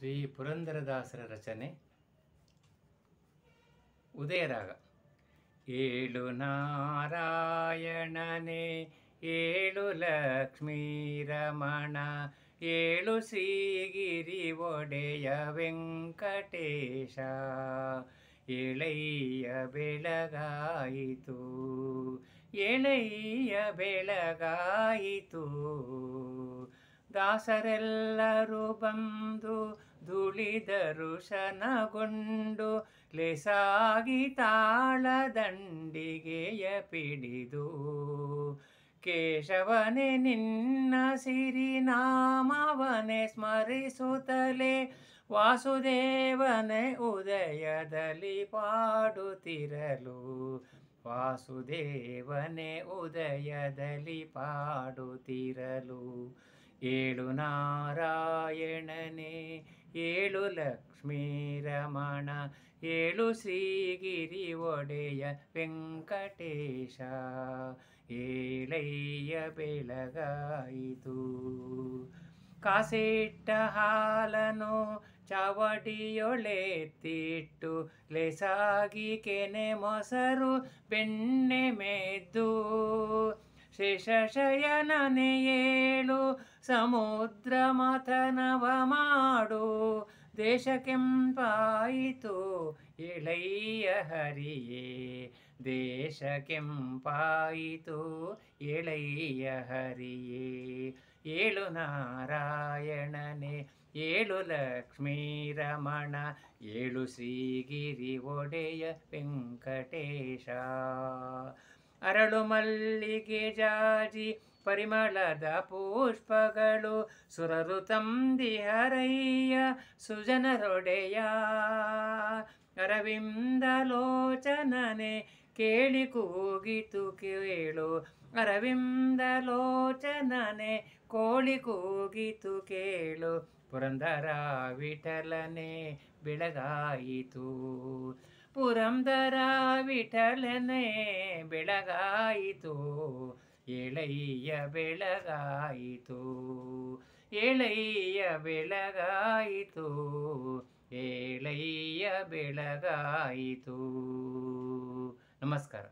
ಶ್ರೀ ಪುರಂದರದಾಸರ ರಚನೆ ಉದಯರಾಗ ಏಳು ನಾರಾಯಣನೇ ಏಳು ಲಕ್ಷ್ಮೀರಮಣ ಏಳು ಶ್ರೀಗಿರಿ ಒಡೆಯ ವೆಂಕಟೇಶ ಎಳೆಯ ಬೆಳಗಾಯಿತು ಎಳೆಯ ಬೆಳಗಾಯಿತು ದಾಸರೆಲ್ಲರೂ ಬಂದು ಶನಗೊಂಡು ಲೆಸಾಗಿ ತಾಳದಂಡಿಗೆಯ ಪಿಡಿದು ಕೇಶವನೇ ನಿನ್ನ ಸಿರಿನಾಮವನೇ ಸ್ಮರಿಸುತ್ತಲೇ ವಾಸುದೇವನೇ ಉದಯದಲ್ಲಿ ಪಾಡುತ್ತಿರಲು ವಾಸುದೇವನೇ ಉದಯದಲ್ಲಿ ಪಾಡುತ್ತಿರಲು ಏಳು ನಾರಾಯಣನೇ ಏಳು ರಮಣ ಏಳು ಶ್ರೀಗಿರಿ ಒಡೆಯ ವೆಂಕಟೇಶ ಏಳಯ್ಯ ಬೆಳಗಾಯಿತು ಕಾಸಿಟ್ಟ ಹಾಲನು ಚಾವಡಿಯೊಳೆತ್ತಿಟ್ಟು ಲೆಸಾಗಿ ಕೆನೆ ಮೊಸರು ಬೆಣ್ಣೆ ಮೆದ್ದು ಏಳು ಸಮುದ್ರ ಮಥನವ ಮಾಡು ದೇಶಕೆಂಪಾಯಿತು ಎಳೆಯ ಹರಿಯೇ ದೇಶಕೆಂಪಾಯಿತು ಎಳೆಯ ಹರಿಯೇ ಏಳು ನಾರಾಯಣನೆ ಏಳು ಲಕ್ಷ್ಮೀರಮಣ ಏಳು ಶ್ರೀಗಿರಿ ಒಡೆಯ ವೆಂಕಟೇಶ ಅರಳು ಮಲ್ಲಿಗೆ ಜಾಜಿ ಪರಿಮಳದ ಪುಷ್ಪಗಳು ಸುರರು ತಂದಿ ಹರಯ್ಯ ಸುಜನರೊಡೆಯ ಅರವಿಂದ ಲೋಚನನೆ ಕೇಳಿ ಕೂಗಿತು ಕೇಳು ಅರವಿಂದ ಲೋಚನನೆ ಕೋಳಿ ಕೂಗಿತು ಕೇಳು ಪುರಂದರ ವಿಠಲನೆ ಬೆಳಗಾಯಿತು ಪುರಂದರ ವಿಠಲನೆ ಬೆಳಗಾಯಿತು ಎಳೆಯ ಬೆಳಗಾಯಿತು ಎಳೆಯ ಬೆಳಗಾಯಿತು ಎಳೆಯ ಬೆಳಗಾಯಿತು ನಮಸ್ಕಾರ